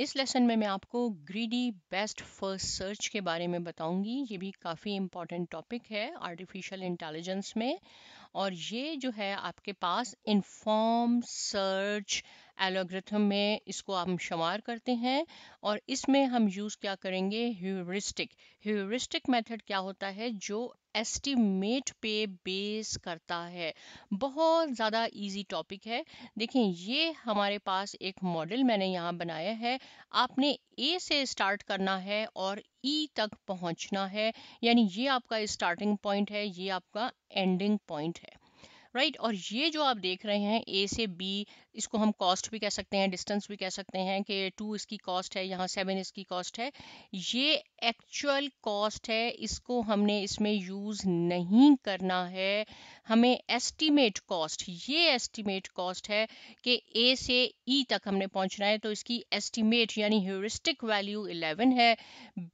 इस लेसन में मैं आपको ग्रीडी बेस्ट फर्स्ट सर्च के बारे में बताऊंगी ये भी काफ़ी इम्पॉर्टेंट टॉपिक है आर्टिफिशियल इंटेलिजेंस में और ये जो है आपके पास इनफॉर्म सर्च एलोग्रिथम में इसको हम शुमार करते हैं और इसमें हम यूज़ क्या करेंगे ह्यूरिस्टिक ह्यूरिस्टिक मेथड क्या होता है जो एस्टिमेट पे बेस करता है बहुत ज़्यादा इजी टॉपिक है देखें ये हमारे पास एक मॉडल मैंने यहाँ बनाया है आपने ए से स्टार्ट करना है और ई e तक पहुँचना है यानी ये आपका स्टार्टिंग पॉइंट है ये आपका एंडिंग पॉइंट है राइट right? और ये जो आप देख रहे हैं ए से बी इसको हम कॉस्ट भी कह सकते हैं डिस्टेंस भी कह सकते हैं कि टू इसकी कॉस्ट है यहाँ सेवन इसकी कॉस्ट है ये एक्चुअल कॉस्ट है इसको हमने इसमें यूज़ नहीं करना है हमें एस्टीमेट कॉस्ट ये एस्टीमेट कॉस्ट है कि ए से ई e तक हमने पहुँचना है तो इसकी एस्टीमेट यानी ह्यूरिस्टिक वैल्यू इलेवन है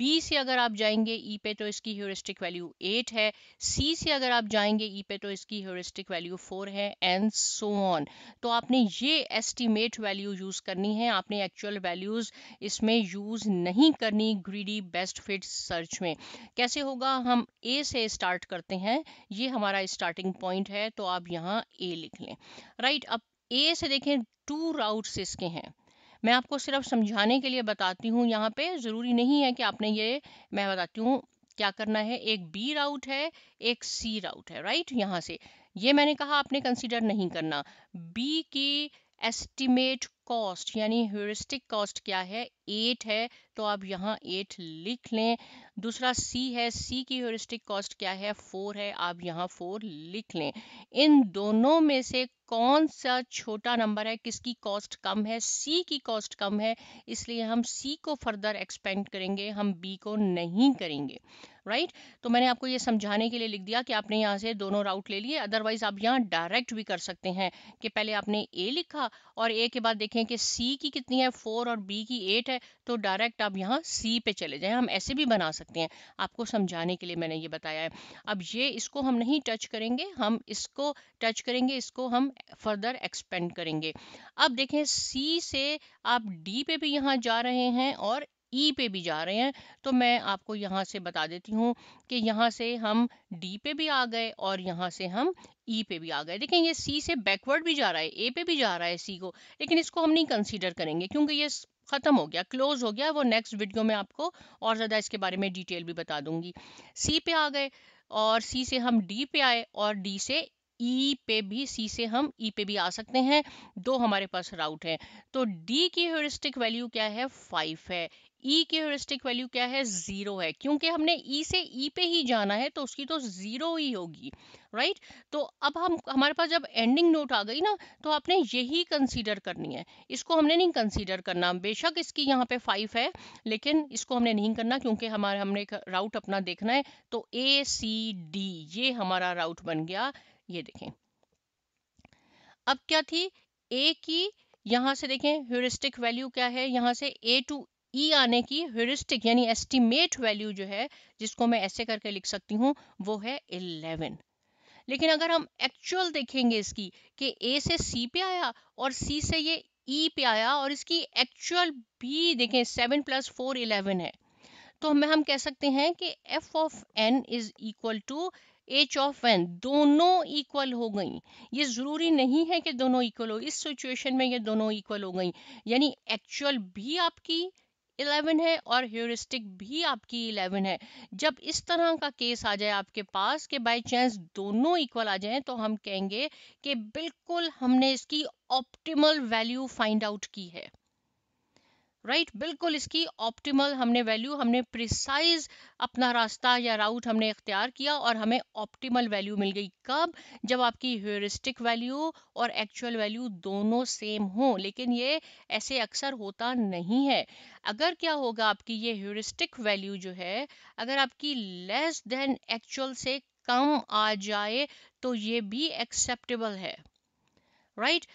बी से अगर आप जाएंगे ई e पे तो इसकी ह्यूरिस्टिक वैल्यू एट है सी से अगर आप जाएंगे ई e पे तो इसकी ह्यूरिस्टिक वैल्यू फोर है एंड सो ऑन तो आपने ये ये एस्टिमेट वैल्यू यूज़ करनी है आपने एक्चुअल वैल्यूज़ इसमें यूज़ नहीं करनी ग्रीडी बेस्ट फिट सर्च में कैसे होगा हम ए से स्टार्ट करते हैं ये हमारा स्टार्टिंग पॉइंट है तो आप यहाँ ए लिख लें राइट अब ए से देखें टू राउट्स इसके हैं मैं आपको सिर्फ समझाने के लिए बताती हूँ यहाँ पे ज़रूरी नहीं है कि आपने ये मैं बताती हूँ क्या करना है एक बी राउट है एक सी राउट है राइट यहाँ से ये मैंने कहा आपने कंसीडर नहीं करना बी की एस्टिमेट कॉस्ट यानी ह्यूरिस्टिक कॉस्ट क्या है एट है तो आप यहाँ एट लिख लें दूसरा सी है सी की ह्यूरिस्टिक कॉस्ट क्या है फोर है आप यहाँ फोर लिख लें इन दोनों में से कौन सा छोटा नंबर है किसकी कॉस्ट कम है सी की कॉस्ट कम है इसलिए हम सी को फर्दर एक्सपेंड करेंगे हम बी को नहीं करेंगे राइट तो मैंने आपको ये समझाने के लिए लिख दिया कि आपने यहाँ से दोनों राउट ले लिए अदरवाइज आप यहाँ डायरेक्ट भी कर सकते हैं कि पहले आपने ए लिखा और ए के बाद देखें कि सी की कितनी है फोर और बी की एट है तो डायरेक्ट आप यहाँ सी पे चले जाएँ हम ऐसे भी बना सकते हैं आपको समझाने के लिए मैंने ये बताया है अब ये इसको हम नहीं टच करेंगे हम इसको टच करेंगे इसको हम फर्दर एक्सपेंड करेंगे अब देखें सी से आप डी पे भी यहाँ जा रहे हैं और ई पे भी जा रहे हैं तो मैं आपको यहाँ से बता देती हूँ कि यहाँ से हम डी पे भी आ गए और यहाँ से हम ई e पे भी आ गए देखें ये सी से बैकवर्ड भी जा रहा है ए पे भी जा रहा है सी को लेकिन इसको हम नहीं कंसीडर करेंगे क्योंकि ये ख़त्म हो गया क्लोज हो गया वो नेक्स्ट वीडियो में आपको और ज़्यादा इसके बारे में डिटेल भी बता दूंगी सी पे आ गए और सी से हम डी पे आए और डी से ई e पे भी सी से हम ई e पे भी आ सकते हैं दो हमारे पास राउट है तो डी की ह्यूरिस्टिक वैल्यू क्या है फाइव है ई e की हेरिस्टिक वैल्यू क्या है जीरो है क्योंकि हमने ई e से ई e पे ही जाना है तो उसकी तो जीरो ही होगी राइट तो अब हम हमारे पास जब एंडिंग नोट आ गई ना तो आपने यही कंसीडर करनी है इसको हमने नहीं कंसीडर करना बेशक इसकी यहाँ पे फाइव है लेकिन इसको हमने नहीं करना क्योंकि हमारे हमने राउट अपना देखना है तो ए सी डी ये हमारा राउट बन गया ये देखें अब क्या थी ए की यहाँ से देखें ह्यूरिस्टिक वैल्यू क्या है यहाँ से ए टू ई e आने की हरिस्टिक यानी एस्टिमेट वैल्यू जो है जिसको मैं ऐसे करके लिख सकती हूँ वो है इलेवन लेकिन अगर हम एक्चुअल देखेंगे इसकी कि ए से सी पे आया और सी से ये ई e पे आया और इसकी एक्चुअल भी देखें सेवन प्लस फोर इलेवन है तो हमें हम कह सकते हैं कि F of N is equal to H of N दोनों इक्वल हो गई ये ज़रूरी नहीं है कि दोनों इक्वल हो इस सिचुएशन में ये दोनों इक्वल हो गई यानी एक्चुअल भी आपकी 11 है और ह्यूरिस्टिक भी आपकी 11 है जब इस तरह का केस आ जाए आपके पास कि बाय चांस दोनों इक्वल आ जाएं तो हम कहेंगे कि बिल्कुल हमने इसकी ऑप्टिमल वैल्यू फाइंड आउट की है राइट right? बिल्कुल इसकी ऑप्टिमल हमने वैल्यू हमने प्रिसाइज अपना रास्ता या राउट हमने इख्तियार किया और हमें ऑप्टिमल वैल्यू मिल गई कब जब आपकी ह्यूरिस्टिक वैल्यू और एक्चुअल वैल्यू दोनों सेम हो लेकिन ये ऐसे अक्सर होता नहीं है अगर क्या होगा आपकी ये ह्यूरिस्टिक वैल्यू जो है अगर आपकी लेस देन एक्चुअल से कम आ जाए तो ये भी एक्सेप्टेबल है राइट right?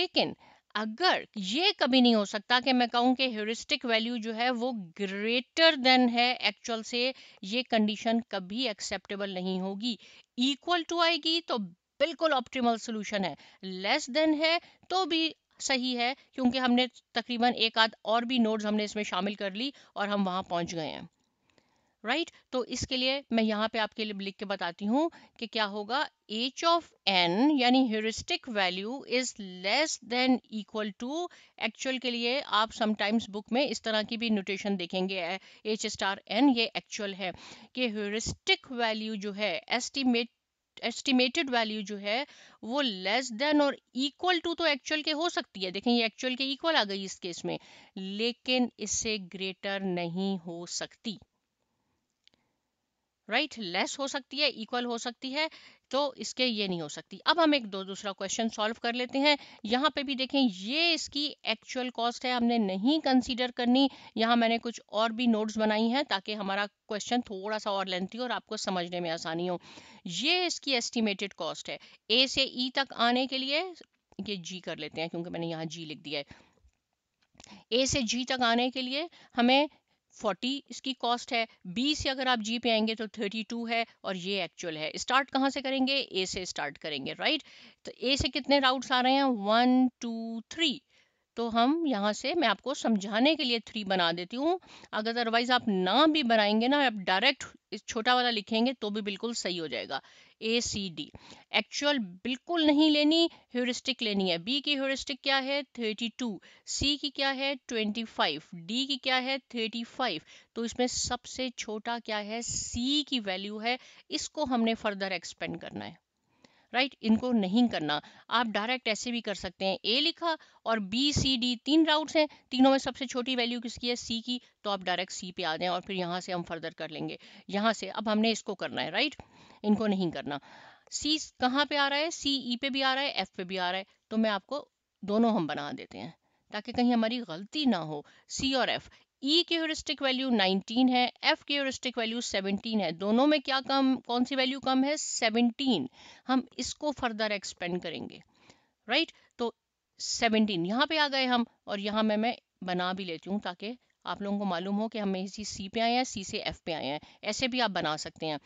लेकिन अगर ये कभी नहीं हो सकता कि मैं कहूँ कि ह्यूरिस्टिक वैल्यू जो है वो ग्रेटर देन है एक्चुअल से ये कंडीशन कभी एक्सेप्टेबल नहीं होगी इक्वल टू आएगी तो बिल्कुल ऑप्टिमल सोल्यूशन है लेस देन है तो भी सही है क्योंकि हमने तकरीबन एक आध और भी नोड्स हमने इसमें शामिल कर ली और हम वहाँ पहुँच गए हैं राइट तो इसके लिए मैं यहाँ पे आपके लिए लिख के बताती हूँ कि क्या होगा एच ऑफ एन यानी heuristic value is less than equal to actual के लिए आप समटाइम्स बुक में इस तरह की भी नोटेशन देखेंगे एच स्टार एन ये एक्चुअल है कि ह्यूरिस्टिक वैल्यू जो है एस्टिमेट एस्टिमेटेड वैल्यू जो है वो लेस देन और इक्वल टू तो एक्चुअल के हो सकती है देखें ये एक्चुअल के इक्वल आ गई इस केस में लेकिन इससे ग्रेटर नहीं हो सकती राइट right? लेस हो सकती है इक्वल हो सकती है तो इसके ये नहीं हो सकती अब हम एक दो दूसरा क्वेश्चन सॉल्व कर लेते हैं यहाँ पे भी देखें ये इसकी एक्चुअल कॉस्ट है हमने नहीं कंसीडर करनी यहाँ मैंने कुछ और भी नोट्स बनाई हैं ताकि हमारा क्वेश्चन थोड़ा सा और लेंथी और आपको समझने में आसानी हो ये इसकी एस्टिमेटेड कॉस्ट है ए से ई e तक आने के लिए ये जी कर लेते हैं क्योंकि मैंने यहाँ जी लिख दिया है ए से जी तक आने के लिए हमें फोर्टी इसकी कॉस्ट है बी से अगर आप जी पे आएंगे तो थर्टी टू है और ये एक्चुअल है स्टार्ट कहाँ से करेंगे ए से स्टार्ट करेंगे राइट तो ए से कितने राउट्स आ रहे हैं वन टू थ्री तो हम यहाँ से मैं आपको समझाने के लिए थ्री बना देती हूँ अगर अदरवाइज आप ना भी बनाएंगे ना आप डायरेक्ट इस छोटा वाला लिखेंगे तो भी बिल्कुल सही हो जाएगा ए सी डी एक्चुअल बिल्कुल नहीं लेनी ह्यूरिस्टिक लेनी है बी की ह्यूरिस्टिक क्या है थर्टी टू सी की क्या है ट्वेंटी फाइव डी की क्या है थर्टी फाइव तो इसमें सबसे छोटा क्या है सी की वैल्यू है इसको हमने फर्दर एक्सपेंड करना है राइट इनको नहीं करना आप डायरेक्ट ऐसे भी कर सकते हैं ए लिखा और बी सी डी तीन राउट्स हैं तीनों में सबसे छोटी वैल्यू किसकी है सी की तो आप डायरेक्ट सी पे आ जाएँ और फिर यहाँ से हम फर्दर कर लेंगे यहाँ से अब हमने इसको करना है राइट इनको नहीं करना सी कहाँ पे आ रहा है सी ई पे भी आ रहा है एफ पे भी आ रहा है तो मैं आपको दोनों हम बना देते हैं ताकि कहीं हमारी गलती ना हो सी और एफ ई e की ह्यूरिस्टिक वैल्यू 19 है एफ की ह्यूरिस्टिक वैल्यू 17 है दोनों में क्या कम कौन सी वैल्यू कम है 17 हम इसको फर्दर एक्सपेंड करेंगे राइट right? तो 17 यहाँ पे आ गए हम और यहाँ में मैं बना भी लेती हूँ ताकि आप लोगों को मालूम हो कि हम इसी सी पे आए हैं सी से एफ पे आए हैं ऐसे भी आप बना सकते हैं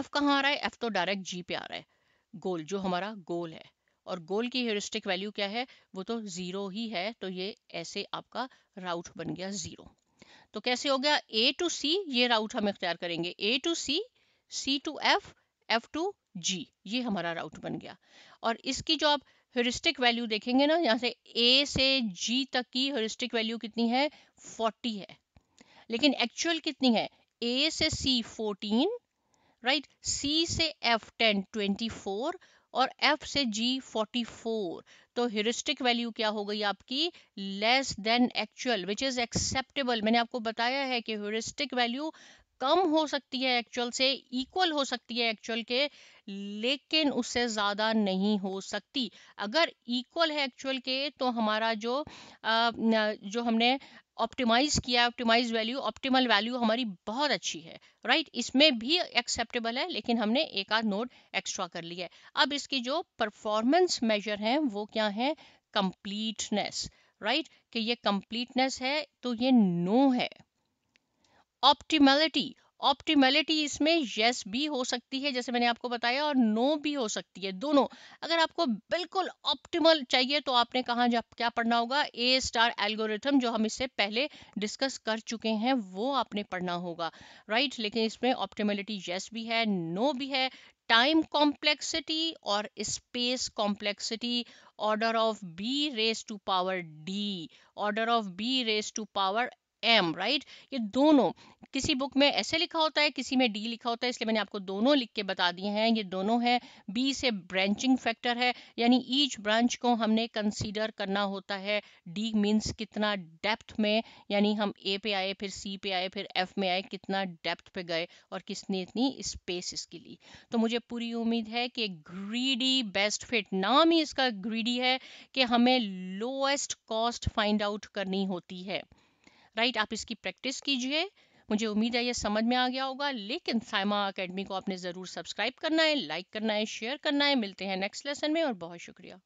एफ कहाँ आ रहा है एफ तो डायरेक्ट जी पे आ रहा है गोल जो हमारा गोल है और गोल की हेरिस्टिक वैल्यू क्या है वो तो ज़ीरो ही है तो ये ऐसे आपका राउट बन गया ज़ीरो तो कैसे हो गया ए टू सी ये राउट हम इख्तियार करेंगे A to C C to F F to G ये हमारा राउट बन गया और इसकी जो आप हेरिस्टिक वैल्यू देखेंगे ना यहाँ से ए से जी तक की हेरिस्टिक वैल्यू कितनी है फोर्टी है लेकिन एक्चुअल कितनी है ए से सी फोर्टीन राइट सी से एफ टेन ट्वेंटी फोर और F से G 44 तो हिरिस्टिक वैल्यू क्या हो गई आपकी less than actual which is acceptable मैंने आपको बताया है कि हिरिस्टिक वैल्यू कम हो सकती है एक्चुअल से इक्वल हो सकती है एक्चुअल के लेकिन उससे ज़्यादा नहीं हो सकती अगर इक्वल है एक्चुअल के तो हमारा जो आ, जो हमने ऑप्टिमाइज किया ऑप्टिमाइज वैल्यू ऑप्टिमल वैल्यू हमारी बहुत अच्छी है राइट right? इसमें भी एक्सेप्टेबल है लेकिन हमने एक आध नोड एक्स्ट्रा कर लिया है अब इसकी जो परफॉर्मेंस मेजर हैं वो क्या है कंप्लीटनेस राइट right? कि ये कंप्लीटनेस है तो ये नो है ऑप्टिमलिटी ऑप्टिमेलिटी इसमें येस भी हो सकती है जैसे मैंने आपको बताया और नो भी हो सकती है दोनों अगर आपको बिल्कुल ऑप्टिमल चाहिए तो आपने कहा क्या पढ़ना होगा ए स्टार एल्गोरिथम जो हम इससे पहले डिस्कस कर चुके हैं वो आपने पढ़ना होगा राइट right? लेकिन इसमें ऑप्टिमेलिटी येस भी है नो भी है टाइम कॉम्प्लेक्सिटी और space complexity order of B raise to power D order of B raise to power M right ये दोनों किसी बुक में ऐसे लिखा होता है किसी में डी लिखा होता है इसलिए मैंने आपको दोनों लिख के बता दिए हैं ये दोनों है बी से ब्रांचिंग फैक्टर है यानी ईच ब्रांच को हमने कंसीडर करना होता है डी मीन्स कितना डेप्थ में यानी हम ए पे आए फिर सी पे आए फिर एफ में आए कितना डेप्थ पे गए और किसने इतनी स्पेस इसकी ली तो मुझे पूरी उम्मीद है कि ग्रीडी बेस्ट फिट नाम ही इसका ग्रीडी है कि हमें लोएस्ट कॉस्ट फाइंड आउट करनी होती है राइट right, आप इसकी प्रैक्टिस कीजिए मुझे उम्मीद है ये समझ में आ गया होगा लेकिन साइमा अकेडमी को आपने ज़रूर सब्सक्राइब करना है लाइक करना है शेयर करना है मिलते हैं नेक्स्ट लेसन में और बहुत शुक्रिया